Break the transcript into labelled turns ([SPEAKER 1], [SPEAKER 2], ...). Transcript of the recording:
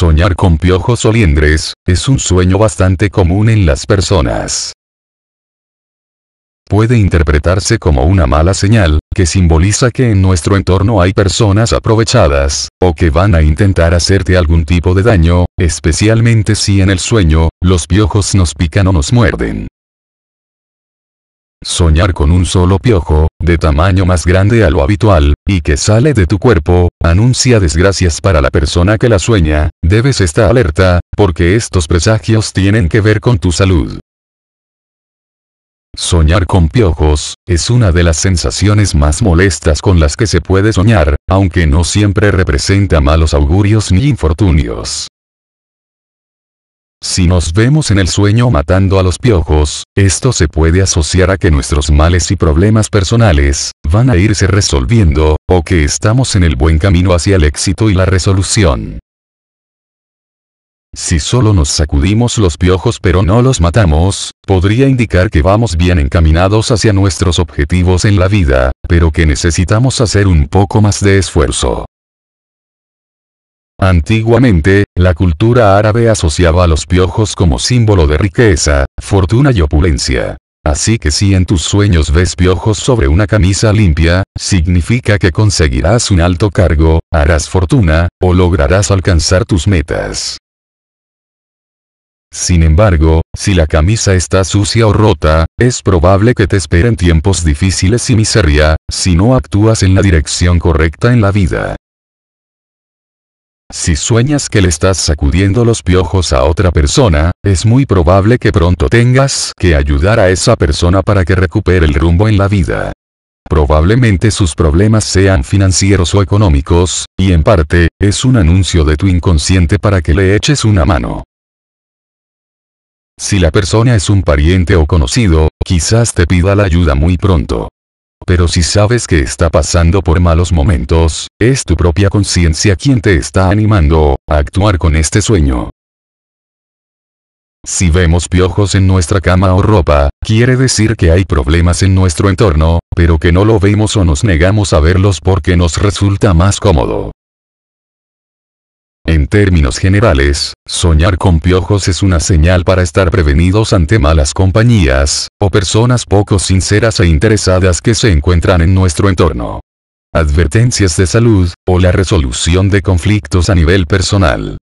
[SPEAKER 1] Soñar con piojos o liendres, es un sueño bastante común en las personas. Puede interpretarse como una mala señal, que simboliza que en nuestro entorno hay personas aprovechadas, o que van a intentar hacerte algún tipo de daño, especialmente si en el sueño, los piojos nos pican o nos muerden. Soñar con un solo piojo, de tamaño más grande a lo habitual, y que sale de tu cuerpo, anuncia desgracias para la persona que la sueña, debes estar alerta, porque estos presagios tienen que ver con tu salud. Soñar con piojos, es una de las sensaciones más molestas con las que se puede soñar, aunque no siempre representa malos augurios ni infortunios. Si nos vemos en el sueño matando a los piojos, esto se puede asociar a que nuestros males y problemas personales van a irse resolviendo, o que estamos en el buen camino hacia el éxito y la resolución. Si solo nos sacudimos los piojos pero no los matamos, podría indicar que vamos bien encaminados hacia nuestros objetivos en la vida, pero que necesitamos hacer un poco más de esfuerzo. Antiguamente, la cultura árabe asociaba a los piojos como símbolo de riqueza, fortuna y opulencia. Así que si en tus sueños ves piojos sobre una camisa limpia, significa que conseguirás un alto cargo, harás fortuna, o lograrás alcanzar tus metas. Sin embargo, si la camisa está sucia o rota, es probable que te esperen tiempos difíciles y miseria, si no actúas en la dirección correcta en la vida. Si sueñas que le estás sacudiendo los piojos a otra persona, es muy probable que pronto tengas que ayudar a esa persona para que recupere el rumbo en la vida. Probablemente sus problemas sean financieros o económicos, y en parte, es un anuncio de tu inconsciente para que le eches una mano. Si la persona es un pariente o conocido, quizás te pida la ayuda muy pronto pero si sabes que está pasando por malos momentos, es tu propia conciencia quien te está animando a actuar con este sueño. Si vemos piojos en nuestra cama o ropa, quiere decir que hay problemas en nuestro entorno, pero que no lo vemos o nos negamos a verlos porque nos resulta más cómodo. En términos generales, soñar con piojos es una señal para estar prevenidos ante malas compañías, o personas poco sinceras e interesadas que se encuentran en nuestro entorno. Advertencias de salud, o la resolución de conflictos a nivel personal.